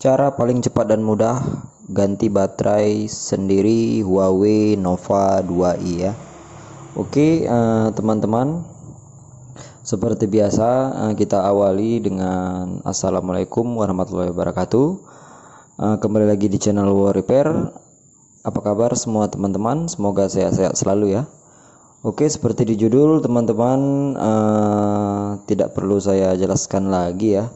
Cara paling cepat dan mudah ganti baterai sendiri Huawei Nova 2i ya. Oke, eh, teman-teman. Seperti biasa, eh, kita awali dengan Assalamualaikum warahmatullahi wabarakatuh. Eh, kembali lagi di channel War Repair. Apa kabar semua teman-teman? Semoga sehat-sehat selalu ya. Oke, seperti di judul, teman-teman tidak perlu saya jelaskan lagi ya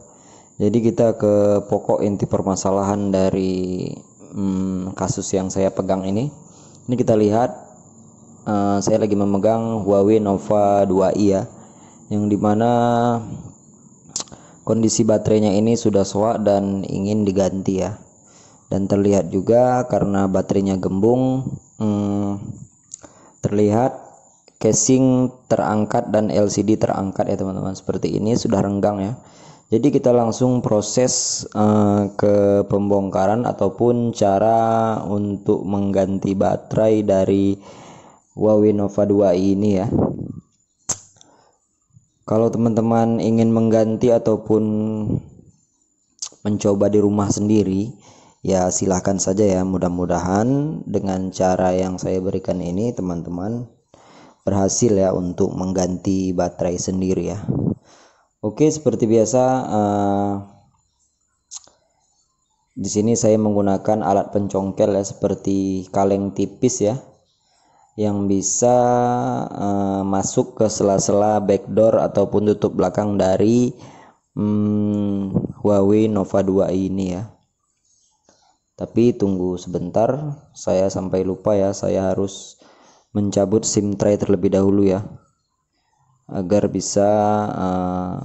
jadi kita ke pokok inti permasalahan dari hmm, kasus yang saya pegang ini. Ini kita lihat uh, saya lagi memegang Huawei Nova 2i ya, yang dimana kondisi baterainya ini sudah soak dan ingin diganti ya. Dan terlihat juga karena baterainya gembung, hmm, terlihat casing terangkat dan LCD terangkat ya teman-teman seperti ini sudah renggang ya jadi kita langsung proses uh, ke pembongkaran ataupun cara untuk mengganti baterai dari Huawei Nova 2 ini ya. Kalau teman-teman ingin mengganti ataupun mencoba di rumah sendiri, ya silahkan saja ya. Mudah-mudahan dengan cara yang saya berikan ini teman-teman berhasil ya untuk mengganti baterai sendiri ya. Oke, seperti biasa uh, di sini saya menggunakan alat pencongkel ya seperti kaleng tipis ya yang bisa uh, masuk ke sela-sela backdoor ataupun tutup belakang dari um, Huawei Nova 2 ini ya. Tapi tunggu sebentar, saya sampai lupa ya, saya harus mencabut SIM tray terlebih dahulu ya agar bisa uh,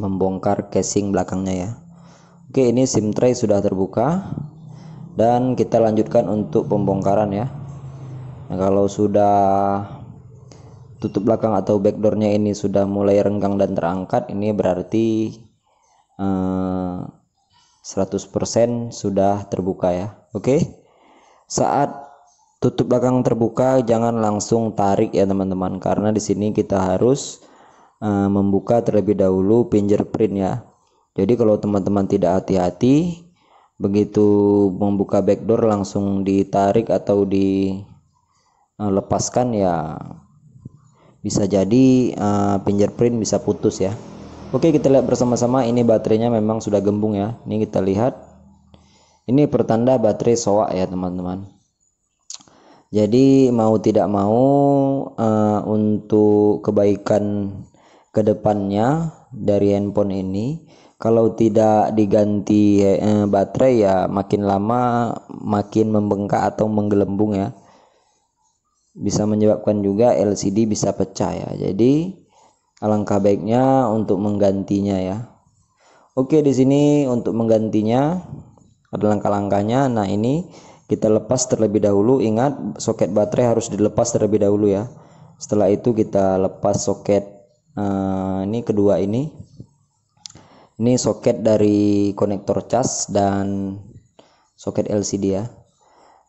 membongkar casing belakangnya ya oke ini sim tray sudah terbuka dan kita lanjutkan untuk pembongkaran ya nah, kalau sudah tutup belakang atau backdoornya ini sudah mulai renggang dan terangkat ini berarti uh, eh, 100% sudah terbuka ya oke saat tutup belakang terbuka jangan langsung tarik ya teman-teman karena di sini kita harus uh, membuka terlebih dahulu fingerprint ya jadi kalau teman-teman tidak hati-hati begitu membuka backdoor langsung ditarik atau dilepaskan eh, ya bisa jadi uh, fingerprint bisa putus ya Oke kita lihat bersama-sama ini baterainya memang sudah gembung ya ini kita lihat ini pertanda baterai soak ya teman-teman jadi mau tidak mau uh, untuk kebaikan kedepannya dari handphone ini kalau tidak diganti eh, baterai ya makin lama makin membengkak atau menggelembung ya bisa menyebabkan juga LCD bisa pecah ya jadi alangkah baiknya untuk menggantinya ya oke di sini untuk menggantinya ada langkah-langkahnya nah ini kita lepas terlebih dahulu ingat soket baterai harus dilepas terlebih dahulu ya setelah itu kita lepas soket uh, ini kedua ini ini soket dari konektor cas dan soket LCD ya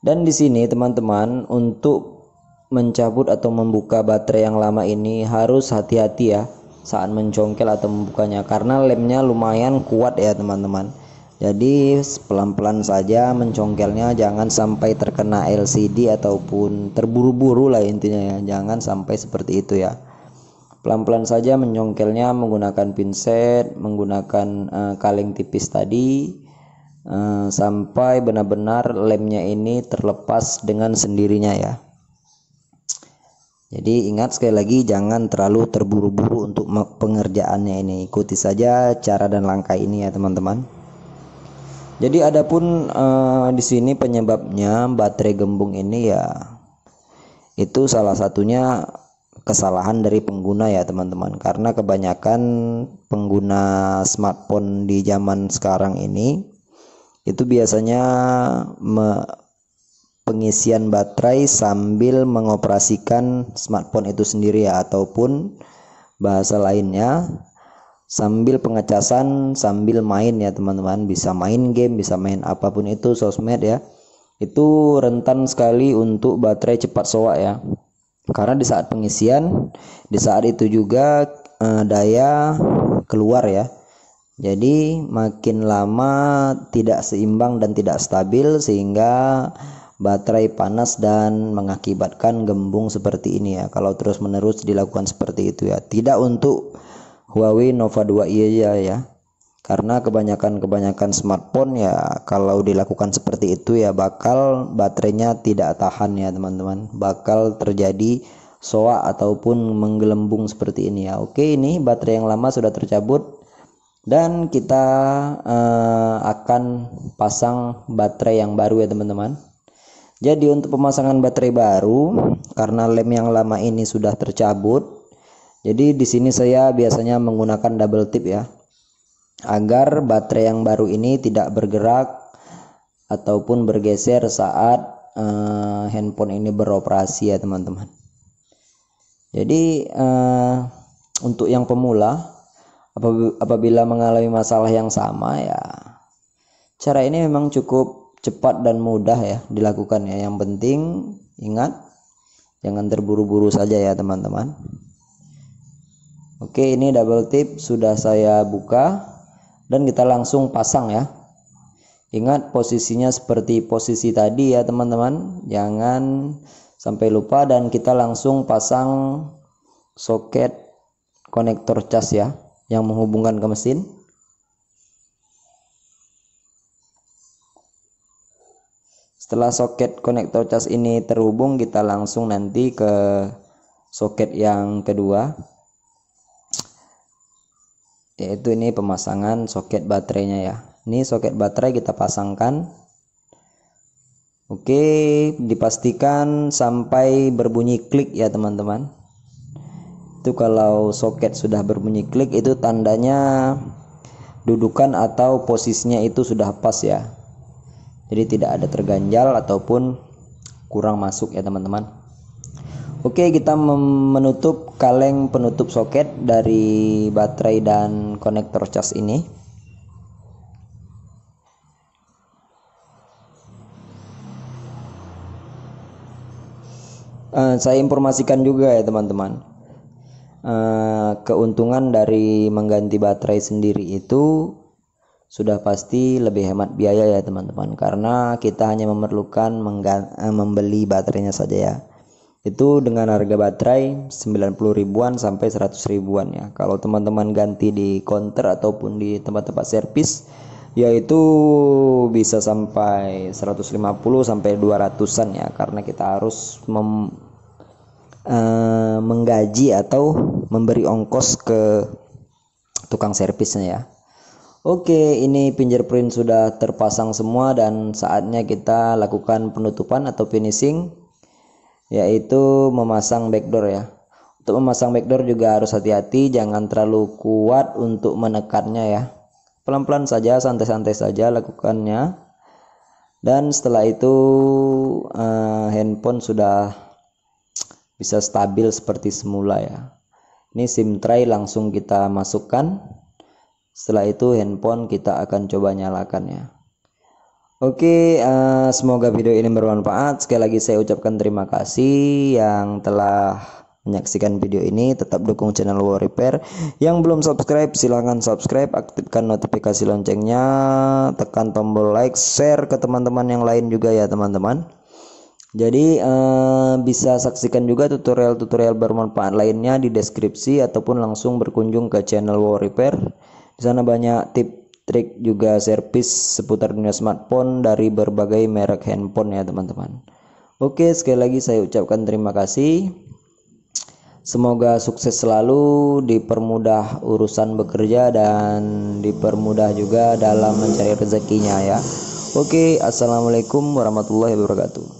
dan di sini teman-teman untuk mencabut atau membuka baterai yang lama ini harus hati-hati ya saat mencongkel atau membukanya karena lemnya lumayan kuat ya teman-teman jadi pelan-pelan saja mencongkelnya jangan sampai terkena LCD ataupun terburu-buru lah intinya ya. Jangan sampai seperti itu ya. Pelan-pelan saja mencongkelnya menggunakan pinset, menggunakan uh, kaleng tipis tadi uh, sampai benar-benar lemnya ini terlepas dengan sendirinya ya. Jadi ingat sekali lagi jangan terlalu terburu-buru untuk pengerjaannya ini. Ikuti saja cara dan langkah ini ya teman-teman. Jadi adapun eh, di sini penyebabnya baterai gembung ini ya itu salah satunya kesalahan dari pengguna ya teman-teman karena kebanyakan pengguna smartphone di zaman sekarang ini itu biasanya me pengisian baterai sambil mengoperasikan smartphone itu sendiri ya ataupun bahasa lainnya sambil pengecasan sambil main ya teman-teman bisa main game bisa main apapun itu sosmed ya itu rentan sekali untuk baterai cepat soak ya karena di saat pengisian di saat itu juga eh, daya keluar ya jadi makin lama tidak seimbang dan tidak stabil sehingga baterai panas dan mengakibatkan gembung seperti ini ya kalau terus menerus dilakukan seperti itu ya tidak untuk Huawei Nova 2 iya ya karena kebanyakan-kebanyakan smartphone ya kalau dilakukan seperti itu ya bakal baterainya tidak tahan ya teman-teman bakal terjadi soa ataupun menggelembung seperti ini ya oke ini baterai yang lama sudah tercabut dan kita eh, akan pasang baterai yang baru ya teman-teman jadi untuk pemasangan baterai baru karena lem yang lama ini sudah tercabut jadi di sini saya biasanya menggunakan double tip ya. Agar baterai yang baru ini tidak bergerak ataupun bergeser saat uh, handphone ini beroperasi ya teman-teman. Jadi uh, untuk yang pemula apabila mengalami masalah yang sama ya cara ini memang cukup cepat dan mudah ya dilakukan ya. Yang penting ingat jangan terburu-buru saja ya teman-teman. Oke, ini double tip sudah saya buka dan kita langsung pasang ya. Ingat posisinya seperti posisi tadi ya teman-teman. Jangan sampai lupa dan kita langsung pasang soket konektor cas ya yang menghubungkan ke mesin. Setelah soket konektor cas ini terhubung, kita langsung nanti ke soket yang kedua yaitu ini pemasangan soket baterainya ya ini soket baterai kita pasangkan oke dipastikan sampai berbunyi klik ya teman-teman itu kalau soket sudah berbunyi klik itu tandanya dudukan atau posisinya itu sudah pas ya jadi tidak ada terganjal ataupun kurang masuk ya teman-teman Oke, kita menutup kaleng penutup soket dari baterai dan konektor cas ini. Uh, saya informasikan juga ya teman-teman. Uh, keuntungan dari mengganti baterai sendiri itu sudah pasti lebih hemat biaya ya teman-teman karena kita hanya memerlukan eh, membeli baterainya saja ya itu dengan harga baterai 90 ribuan sampai 100 ribuan ya kalau teman-teman ganti di counter ataupun di tempat-tempat servis yaitu bisa sampai 150 sampai 200-an ya karena kita harus mem, e, menggaji atau memberi ongkos ke tukang servisnya ya Oke, ini fingerprint sudah terpasang semua dan saatnya kita lakukan penutupan atau finishing yaitu memasang backdoor ya untuk memasang backdoor juga harus hati-hati jangan terlalu kuat untuk menekannya ya pelan-pelan saja santai-santai saja lakukannya dan setelah itu uh, handphone sudah bisa stabil seperti semula ya ini SIM tray langsung kita masukkan setelah itu handphone kita akan coba nyalakan ya Oke, uh, semoga video ini bermanfaat. Sekali lagi saya ucapkan terima kasih yang telah menyaksikan video ini. Tetap dukung channel War Repair. Yang belum subscribe, silahkan subscribe, aktifkan notifikasi loncengnya, tekan tombol like, share ke teman-teman yang lain juga ya teman-teman. Jadi uh, bisa saksikan juga tutorial-tutorial bermanfaat lainnya di deskripsi ataupun langsung berkunjung ke channel War Repair. Di sana banyak tips trik juga servis seputar dunia smartphone dari berbagai merek handphone ya teman-teman. Oke, sekali lagi saya ucapkan terima kasih. Semoga sukses selalu, dipermudah urusan bekerja dan dipermudah juga dalam mencari rezekinya ya. Oke, assalamualaikum warahmatullahi wabarakatuh.